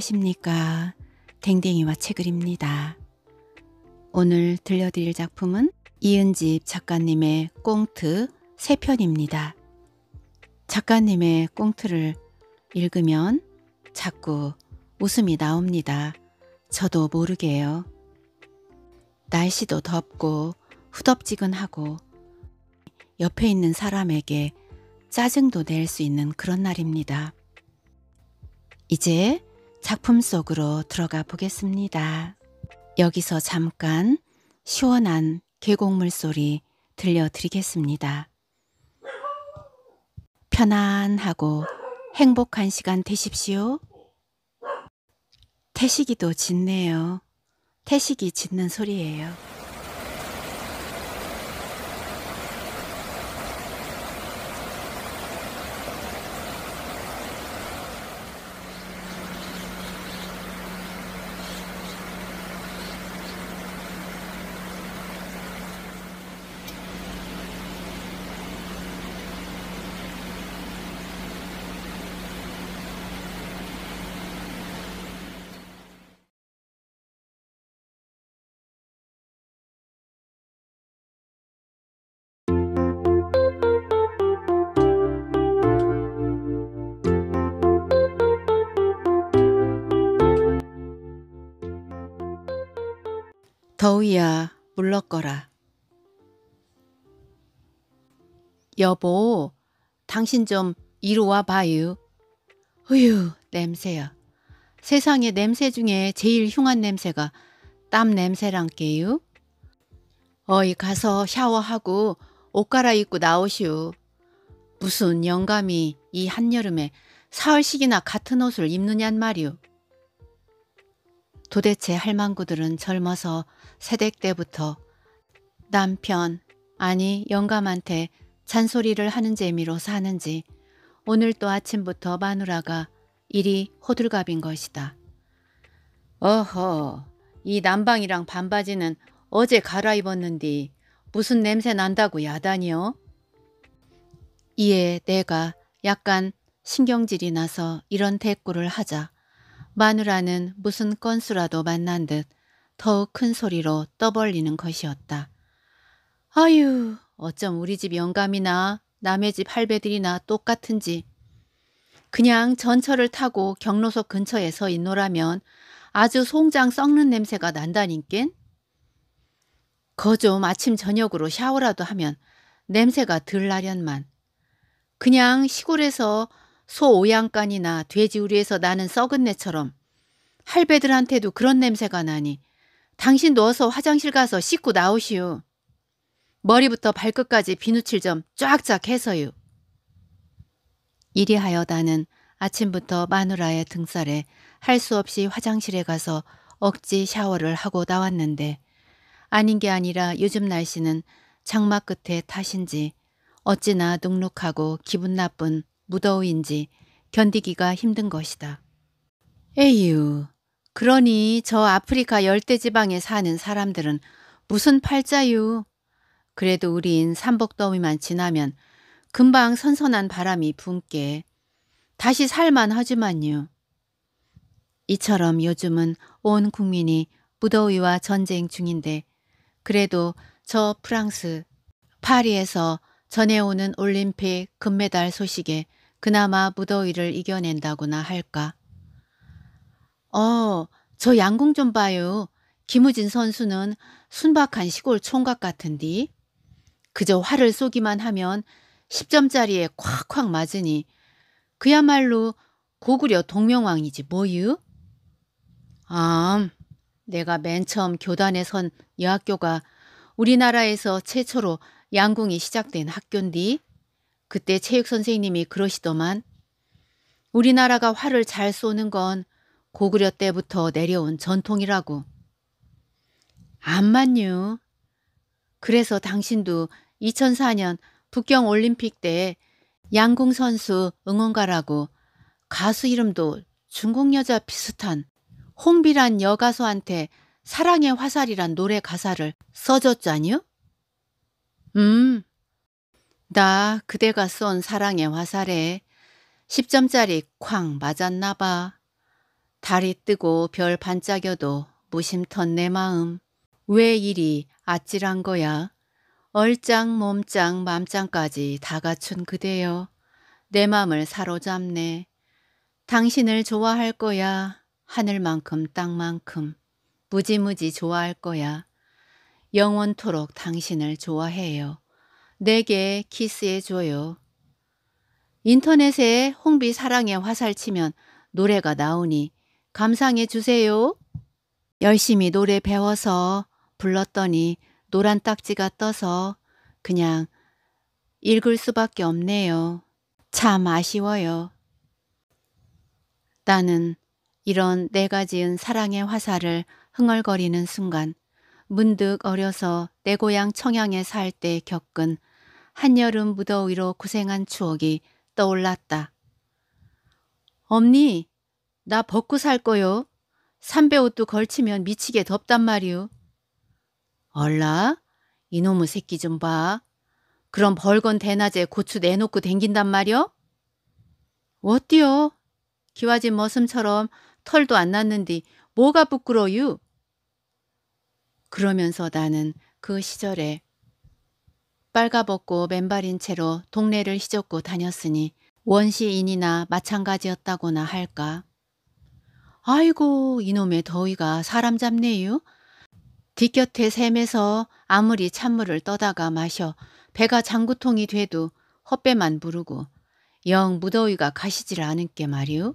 안녕하십니까. 댕댕이와 책을입니다. 오늘 들려드릴 작품은 이은집 작가님의 꽁트 3편입니다. 작가님의 꽁트를 읽으면 자꾸 웃음이 나옵니다. 저도 모르게요. 날씨도 덥고 후덥지근하고 옆에 있는 사람에게 짜증도 낼 수 있는 그런 날입니다. 이제 작품 속으로 들어가 보겠습니다. 여기서 잠깐 시원한 계곡물 소리 들려드리겠습니다. 편안하고 행복한 시간 되십시오. 태식이도 짖네요. 태식이 짖는 소리예요. 더위야 물렀거라 여보, 당신 좀 이리 와봐유 으유, 냄새야. 세상의 냄새 중에 제일 흉한 냄새가 땀냄새랑게유 어이 가서 샤워하고 옷 갈아입고 나오시오. 무슨 영감이 이 한여름에 사흘씩이나 같은 옷을 입느냔 말이오. 도대체 할망구들은 젊어서 새댁 때부터 남편 아니 영감한테 잔소리를 하는 재미로 사는지 오늘 또 아침부터 마누라가 일이 호들갑인 것이다. 어허 이 남방이랑 반바지는 어제 갈아입었는디 무슨 냄새 난다고 야단이요? 이에 내가 약간 신경질이 나서 이런 대꾸를 하자 마누라는 무슨 건수라도 만난 듯 더욱 큰 소리로 떠벌리는 것이었다. 아유 어쩜 우리 집 영감이나 남의 집 할배들이나 똑같은지 그냥 전철을 타고 경로석 근처에 서 있노라면 아주 송장 썩는 냄새가 난다니깐? 거좀 아침 저녁으로 샤워라도 하면 냄새가 덜 나련만. 그냥 시골에서 소 오양간이나 돼지 우리에서 나는 썩은 내처럼 할배들한테도 그런 냄새가 나니 당신누워서 화장실 가서 씻고 나오시오. 머리부터 발끝까지 비누칠 좀 쫙쫙 해서요. 이리하여 나는 아침부터 마누라의 등살에 할 수 없이 화장실에 가서 억지 샤워를 하고 나왔는데 아닌 게 아니라 요즘 날씨는 장마 끝에 탓인지 어찌나 눅눅하고 기분 나쁜 무더위인지 견디기가 힘든 것이다. 에휴, 그러니 저 아프리카 열대지방에 사는 사람들은 무슨 팔자유. 그래도 우린 삼복더위만 지나면 금방 선선한 바람이 붐게 다시 살만 하지만요. 이처럼 요즘은 온 국민이 무더위와 전쟁 중인데 그래도 저 프랑스 파리에서 전해오는 올림픽 금메달 소식에 그나마 무더위를 이겨낸다고나 할까. 어, 저 양궁 좀 봐요. 김우진 선수는 순박한 시골 총각 같은디. 그저 화를 쏘기만 하면 10점짜리에 콱콱 맞으니 그야말로 고구려 동명왕이지 뭐유? 아, 내가 맨 처음 교단에 선 여학교가 우리나라에서 최초로 양궁이 시작된 학교인디. 그때 체육 선생님이 그러시더만 우리나라가 활을 잘 쏘는 건 고구려 때부터 내려온 전통이라고. 암만유 그래서 당신도 2004년 북경 올림픽 때 양궁 선수 응원가라고 가수 이름도 중국 여자 비슷한 홍비란 여가수한테 사랑의 화살이란 노래 가사를 써줬잖유 음, 나 그대가 쏜 사랑의 화살에 10점짜리 쾅 맞았나 봐. 달이 뜨고 별 반짝여도 무심턴 내 마음. 왜 이리 아찔한 거야? 얼짱 몸짱 맘짱까지 다 갖춘 그대여. 내 맘을 사로잡네. 당신을 좋아할 거야. 하늘만큼 땅만큼. 무지무지 좋아할 거야. 영원토록 당신을 좋아해요. 내게 키스해줘요. 인터넷에 홍비 사랑의 화살 치면 노래가 나오니 감상해 주세요. 열심히 노래 배워서 불렀더니 노란 딱지가 떠서 그냥 읽을 수밖에 없네요. 참 아쉬워요. 나는 이런 내가 지은 사랑의 화살을 흥얼거리는 순간 문득 어려서 내 고향 청양에 살 때 겪은 한여름 무더위로 고생한 추억이 떠올랐다. 엄니, 나 벗고 살 거요. 삼배옷도 걸치면 미치게 덥단 말이오. 얼라? 이놈의 새끼 좀 봐. 그럼 벌건 대낮에 고추 내놓고 댕긴단 말여? 이어띠요 기와진 머슴처럼 털도 안 났는디 뭐가 부끄러유? 그러면서 나는 그 시절에 빨가벗고 맨발인 채로 동네를 휘젓고 다녔으니 원시인이나 마찬가지였다고나 할까. 아이고 이놈의 더위가 사람 잡네요. 뒷곁에 샘에서 아무리 찬물을 떠다가 마셔 배가 장구통이 돼도 헛배만 부르고 영 무더위가 가시질 않은께 말이오.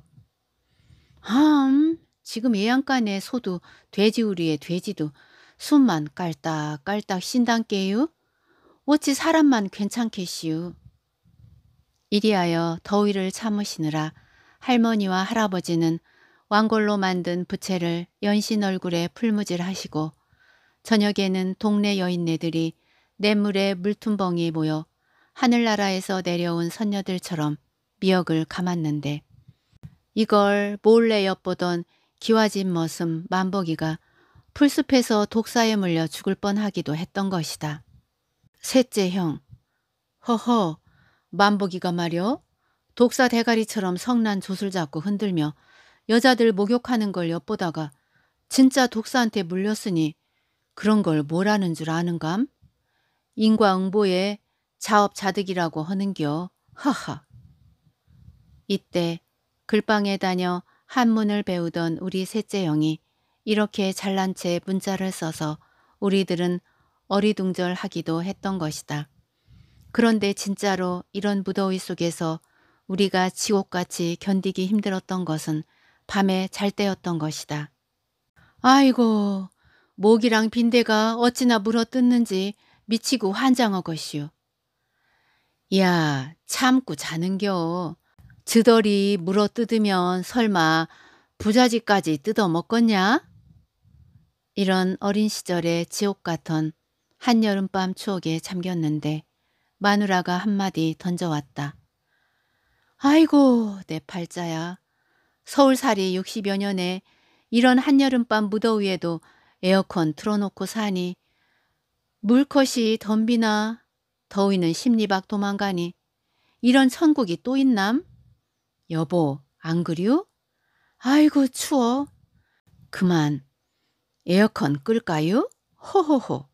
함 지금 예양간에 소도 돼지우리에 돼지도 숨만 깔딱깔딱 신단께요. 어찌 사람만 괜찮겠시우. 이리하여 더위를 참으시느라 할머니와 할아버지는 왕골로 만든 부채를 연신 얼굴에 풀무질하시고 저녁에는 동네 여인네들이 냇물에 물툰벙이에 모여 하늘나라에서 내려온 선녀들처럼 미역을 감았는데 이걸 몰래 엿보던 기와진 머슴 만복이가 풀숲에서 독사에 물려 죽을 뻔하기도 했던 것이다. 셋째 형. 허허, 만복이가 말여 독사 대가리처럼 성난 조술 잡고 흔들며 여자들 목욕하는 걸 엿보다가 진짜 독사한테 물렸으니 그런 걸 뭐라는 줄 아는감? 인과응보에 자업자득이라고 하는겨 하하. 이때 글방에 다녀 한문을 배우던 우리 셋째 형이 이렇게 잘난 채 문자를 써서 우리들은 어리둥절하기도 했던 것이다. 그런데 진짜로 이런 무더위 속에서 우리가 지옥같이 견디기 힘들었던 것은 밤에 잘 때였던 것이다. 아이고 모기랑 빈대가 어찌나 물어뜯는지 미치고 환장하것이오. 야 참고 자는겨. 저더리 물어뜯으면 설마 부자지까지 뜯어먹겄냐 이런 어린 시절의 지옥 같은 한여름밤 추억에 잠겼는데 마누라가 한마디 던져왔다. 아이고 내 팔자야. 서울살이 60여 년에 이런 한여름밤 무더위에도 에어컨 틀어놓고 사니 물컷이 덤비나 더위는 심리박 도망가니 이런 천국이 또 있남? 여보 안 그리우? 아이고 추워. 그만 에어컨 끌까요? 호호호.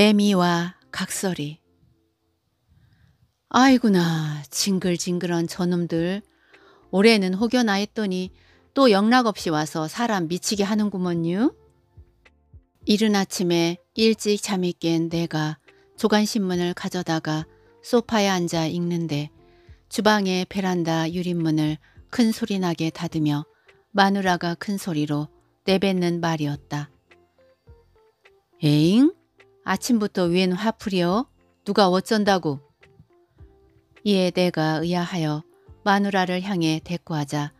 매미와 각설이 아이구나 징글징글한 저놈들 올해는 혹여나 했더니 또 영락없이 와서 사람 미치게 하는구먼요. 이른 아침에 일찍 잠이 깬 내가 조간신문을 가져다가 소파에 앉아 읽는데 주방의 베란다 유리문을 큰 소리나게 닫으며 마누라가 큰 소리로 내뱉는 말이었다. 에잉? 아침부터 웬 화풀이여? 누가 어쩐다고? 이에 내가 의아하여 마누라를 향해 대꾸하자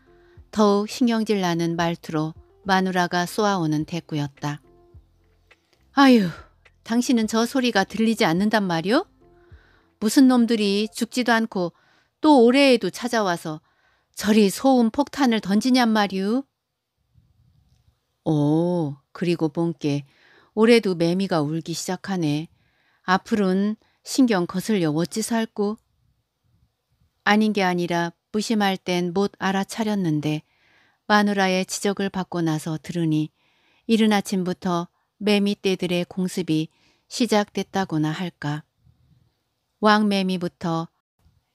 더욱 신경질 나는 말투로 마누라가 쏘아오는 대꾸였다. 아유, 당신은 저 소리가 들리지 않는단 말이오? 무슨 놈들이 죽지도 않고 또 올해에도 찾아와서 저리 소음 폭탄을 던지냔 말이오? 오, 그리고 본께 올해도 매미가 울기 시작하네. 앞으로는 신경 거슬려 어찌 살고. 아닌 게 아니라 부심할 땐 못 알아차렸는데 마누라의 지적을 받고 나서 들으니 이른 아침부터 매미떼들의 공습이 시작됐다고나 할까. 왕매미부터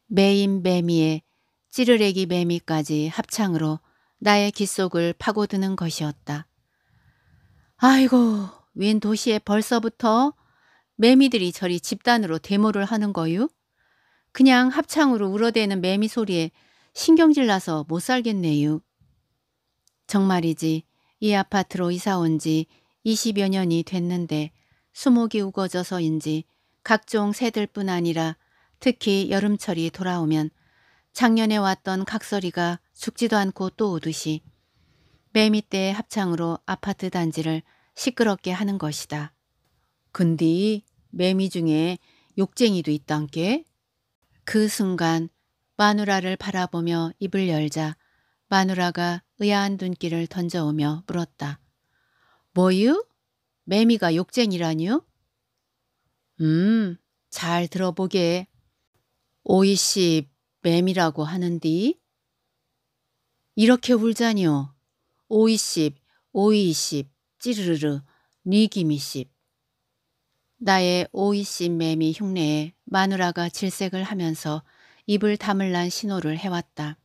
매인매미에 찌르레기 매미까지 합창으로 나의 귓속을 파고드는 것이었다. 아이고 웬 도시에 벌써부터 매미들이 저리 집단으로 데모를 하는 거유? 그냥 합창으로 울어대는 매미 소리에 신경질 나서 못 살겠네요. 정말이지 이 아파트로 이사 온지 20여 년이 됐는데 수목이 우거져서인지 각종 새들뿐 아니라 특히 여름철이 돌아오면 작년에 왔던 각설이가 죽지도 않고 또 오듯이 매미 때 합창으로 아파트 단지를 시끄럽게 하는 것이다. 근디 매미 중에 욕쟁이도 있단께? 그 순간 마누라를 바라보며 입을 열자 마누라가 의아한 눈길을 던져오며 물었다. 뭐유? 매미가 욕쟁이라뇨? 음, 잘 들어보게. 오이씨 매미라고 하는디? 이렇게 울자뇨. 오이씨오이씨 찌르르르 니기미십 나의 오이씨 매미 흉내에 마누라가 질색을 하면서 입을 다물란 신호를 해왔다.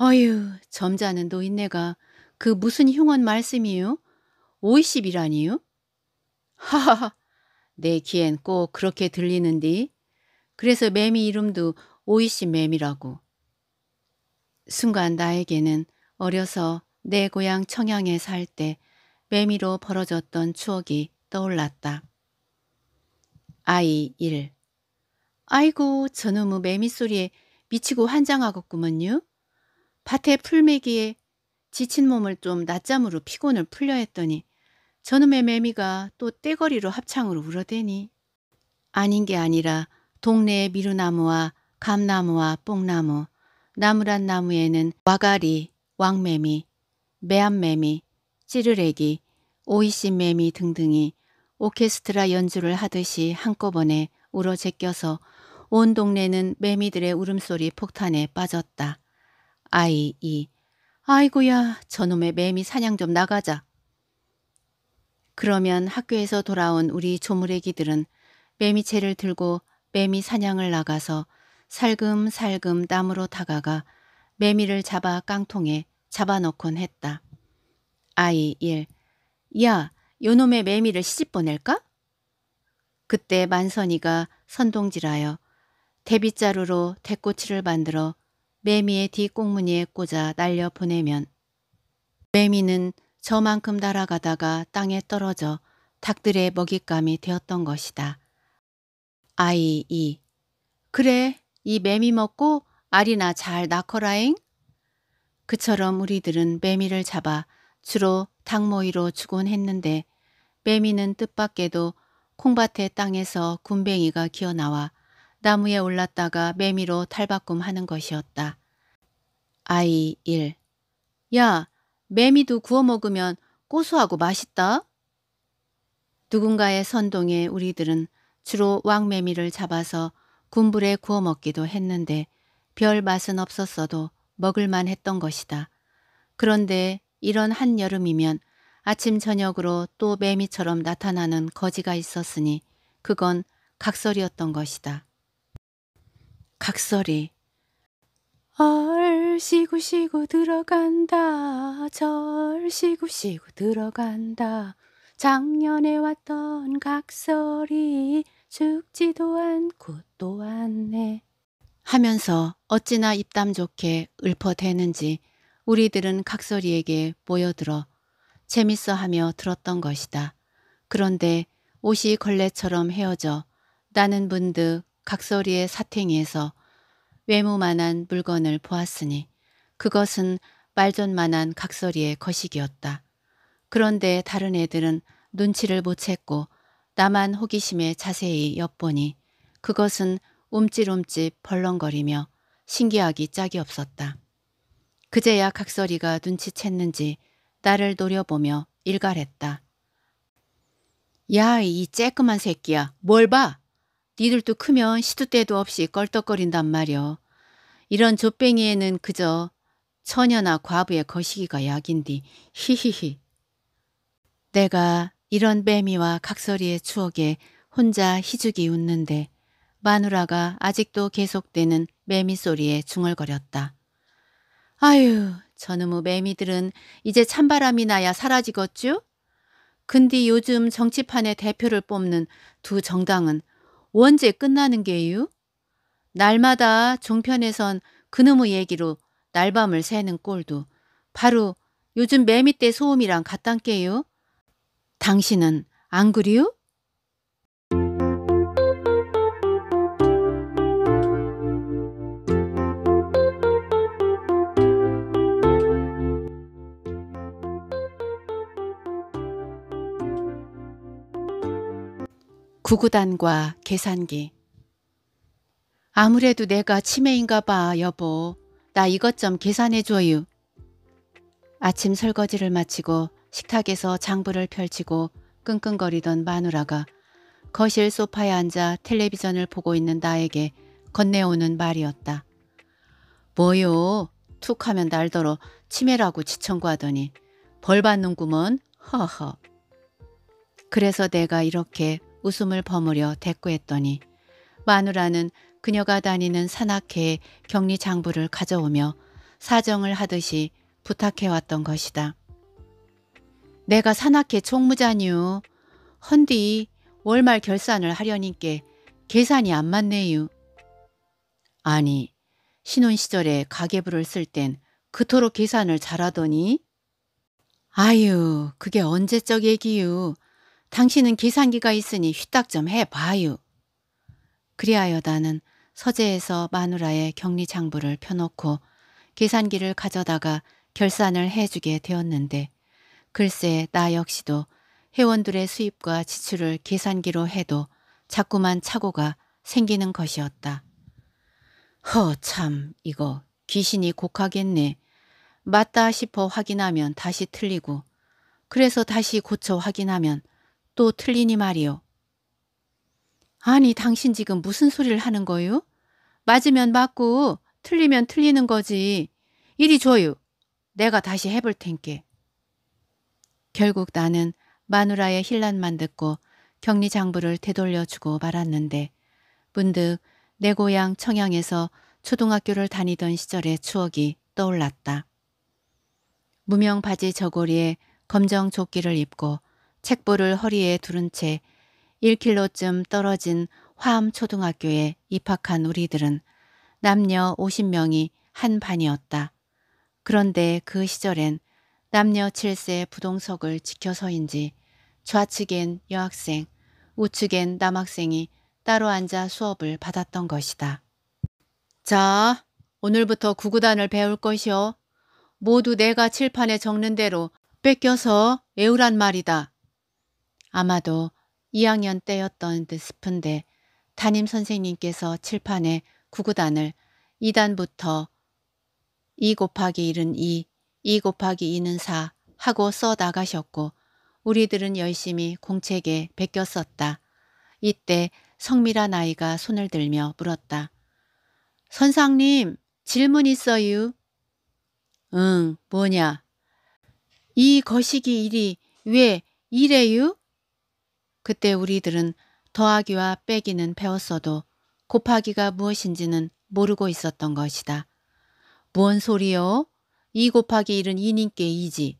어휴, 점잖은 노인네가 그 무슨 흉언 말씀이유? 오이십이라니유? 하하하, 내 귀엔 꼭 그렇게 들리는디. 그래서 매미 이름도 오이씨 매미라고. 순간 나에게는 어려서 내 고향 청양에 살때 매미로 벌어졌던 추억이 떠올랐다. 아이 1 아이고 저놈의 매미 소리에 미치고 환장하겠구먼요. 밭에 풀매기에 지친 몸을 좀 낮잠으로 피곤을 풀려 했더니 저놈의 매미가 또 떼거리로 합창으로 울어대니 아닌 게 아니라 동네의 미루나무와 감나무와 뽕나무, 나무란 나무에는 와가리, 왕매미, 매암매미, 찌르레기, 오이시 매미 등등이 오케스트라 연주를 하듯이 한꺼번에 울어 제껴서 온 동네는 매미들의 울음소리 폭탄에 빠졌다. 아이, 이. 아이고야, 저놈의 매미 사냥 좀 나가자. 그러면 학교에서 돌아온 우리 조물애기들은 매미채를 들고 매미 사냥을 나가서 살금살금 땀으로 다가가 매미를 잡아 깡통에 잡아넣곤 했다. 아이 1. 야, 요놈의 매미를 시집 보낼까? 그때 만선이가 선동질하여 대빗자루로 대꼬치를 만들어 매미의 뒷꽁무니에 꽂아 날려 보내면 매미는 저만큼 날아가다가 땅에 떨어져 닭들의 먹잇감이 되었던 것이다. 아이 2. 그래, 이 매미 먹고 알이나 잘 낳거라잉? 그처럼 우리들은 매미를 잡아 주로 닭모이로 주곤 했는데 매미는 뜻밖에도 콩밭의 땅에서 군뱅이가 기어나와 나무에 올랐다가 매미로 탈바꿈하는 것이었다. 아이 1. 야, 매미도 구워 먹으면 고소하고 맛있다. 누군가의 선동에 우리들은 주로 왕매미를 잡아서 군불에 구워 먹기도 했는데 별 맛은 없었어도 먹을만 했던 것이다. 그런데 이런 한여름이면 아침 저녁으로 또 매미처럼 나타나는 거지가 있었으니 그건 각설이었던 것이다. 각설이 얼씨구시구 들어간다 절씨구시구 들어간다 작년에 왔던 각설이 죽지도 않고 또 왔네 하면서 어찌나 입담 좋게 읊어대는지 우리들은 각설이에게 모여들어 재밌어 하며 들었던 것이다. 그런데 옷이 걸레처럼 헤어져 나는 문득 각설이의 사탱이에서 외모만한 물건을 보았으니 그것은 말전만한 각설이의 거식이었다. 그런데 다른 애들은 눈치를 못 챘고 나만 호기심에 자세히 엿보니 그것은 움찔움찔 벌렁거리며 신기하기 짝이 없었다. 그제야 각설이가 눈치챘는지 딸을 노려보며 일갈했다. 야, 이 쬐끄만 새끼야. 뭘 봐? 니들도 크면 시도 때도 없이 껄떡거린단 말여. 이런 좁뱅이에는 그저 처녀나 과부의 거시기가 약인디. 히히히. 내가 이런 뱀이와 각설이의 추억에 혼자 희죽이 웃는데 마누라가 아직도 계속되는 매미 소리에 중얼거렸다. 아유, 저놈의 뭐 매미들은 이제 찬바람이 나야 사라지겠쥬? 근데 요즘 정치판에 대표를 뽑는 두 정당은 언제 끝나는 게유? 날마다 종편에선 그놈의 얘기로 날밤을 새는 꼴도 바로 요즘 매미 때 소음이랑 같단 게요. 당신은 안 그리요? 구구단과 계산기 아무래도 내가 치매인가 봐 여보 나 이것 좀 계산해줘요. 아침 설거지를 마치고 식탁에서 장부를 펼치고 끙끙거리던 마누라가 거실 소파에 앉아 텔레비전을 보고 있는 나에게 건네오는 말이었다. 뭐요? 툭 하면 날더러 치매라고 지청구하더니 벌 받는구먼 허허. 그래서 내가 이렇게 웃음을 버무려 대꾸했더니 마누라는 그녀가 다니는 산악회에 격리 장부를 가져오며 사정을 하듯이 부탁해왔던 것이다. 내가 산악회 총무자니요. 헌디 월말 결산을 하려니께 계산이 안 맞네요. 아니 신혼 시절에 가계부를 쓸 땐 그토록 계산을 잘하더니 아유 그게 언제적 얘기유. 당신은 계산기가 있으니 휘딱좀 해봐요. 그리하여 나는 서재에서 마누라의 격리 장부를 펴놓고 계산기를 가져다가 결산을 해주게 되었는데 글쎄 나 역시도 회원들의 수입과 지출을 계산기로 해도 자꾸만 착오가 생기는 것이었다. 허 참 이거 귀신이 곡하겠네. 맞다 싶어 확인하면 다시 틀리고 그래서 다시 고쳐 확인하면 또 틀리니 말이오 아니 당신 지금 무슨 소리를 하는 거유 맞으면 맞고 틀리면 틀리는 거지. 이리 줘요. 내가 다시 해볼 텐께. 결국 나는 마누라의 힐난만 듣고 격리장부를 되돌려주고 말았는데 문득 내 고향 청양에서 초등학교를 다니던 시절의 추억이 떠올랐다. 무명 바지 저고리에 검정 조끼를 입고 책보를 허리에 두른 채 1킬로쯤 떨어진 화암초등학교에 입학한 우리들은 남녀 50명이 한 반이었다. 그런데 그 시절엔 남녀 7세 부동석을 지켜서인지 좌측엔 여학생, 우측엔 남학생이 따로 앉아 수업을 받았던 것이다. 자, 오늘부터 구구단을 배울 것이오. 모두 내가 칠판에 적는 대로 뺏겨서 애우란 말이다. 아마도 2학년 때였던 듯 싶은데 담임 선생님께서 칠판에 구구단을 2단부터 2 곱하기 1은 2, 2 곱하기 2는 4 하고 써 나가셨고 우리들은 열심히 공책에 베꼈었다. 이때 성미란 아이가 손을 들며 물었다. 선상님 질문 있어유응 뭐냐. 이 거시기 일이 왜 이래유? 그때 우리들은 더하기와 빼기는 배웠어도 곱하기가 무엇인지는 모르고 있었던 것이다. 뭔 소리요? 2 곱하기 1은 2님께 2지.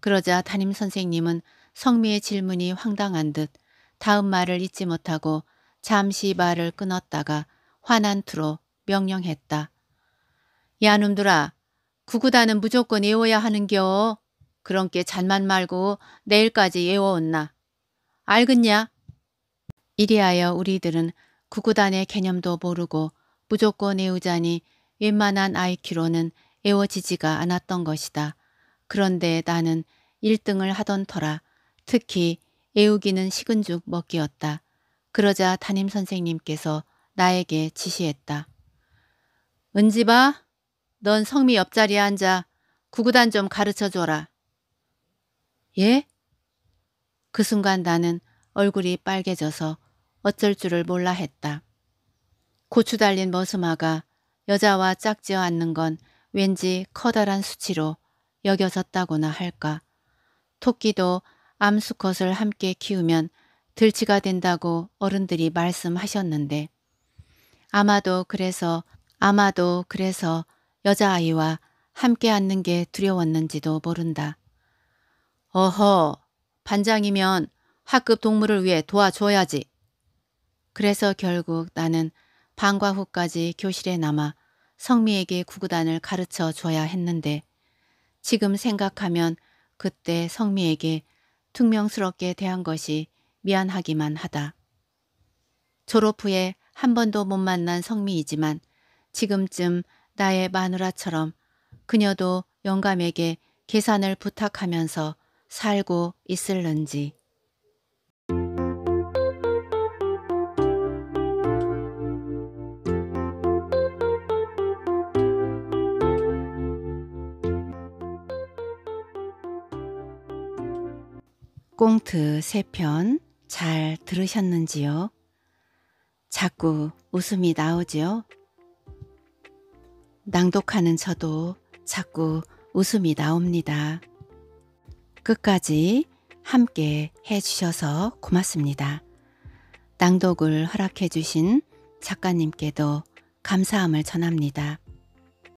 그러자 담임 선생님은 성미의 질문이 황당한 듯 다음 말을 잊지 못하고 잠시 말을 끊었다가 화난 투로 명령했다. 야놈들아, 구구단은 무조건 외워야 하는겨. 그런게 잔만 말고 내일까지 외워온나. 알겠냐? 이리하여 우리들은 구구단의 개념도 모르고 무조건 애우자니 웬만한 아이큐로는 애워지지가 않았던 것이다. 그런데 나는 1등을 하던 터라 특히 애우기는 식은죽 먹기였다. 그러자 담임 선생님께서 나에게 지시했다. 은지바, 넌 성미 옆자리에 앉아 구구단 좀 가르쳐줘라. 예? 그 순간 나는 얼굴이 빨개져서 어쩔 줄을 몰라 했다. 고추 달린 머스마가 여자와 짝지어 앉는 건 왠지 커다란 수치로 여겨졌다고나 할까. 토끼도 암수컷을 함께 키우면 들치가 된다고 어른들이 말씀하셨는데 아마도 그래서 아마도 그래서 여자아이와 함께 앉는 게 두려웠는지도 모른다. 어허 반장이면 학급 동물을 위해 도와줘야지. 그래서 결국 나는 방과 후까지 교실에 남아 성미에게 구구단을 가르쳐 줘야 했는데 지금 생각하면 그때 성미에게 퉁명스럽게 대한 것이 미안하기만 하다. 졸업 후에 한 번도 못 만난 성미이지만 지금쯤 나의 마누라처럼 그녀도 영감에게 계산을 부탁하면서 살고 있을는지. 꽁트 3편 잘 들으셨는지요? 자꾸 웃음이 나오지요? 낭독하는 저도 자꾸 웃음이 나옵니다. 끝까지 함께 해주셔서 고맙습니다. 낭독을 허락해주신 작가님께도 감사함을 전합니다.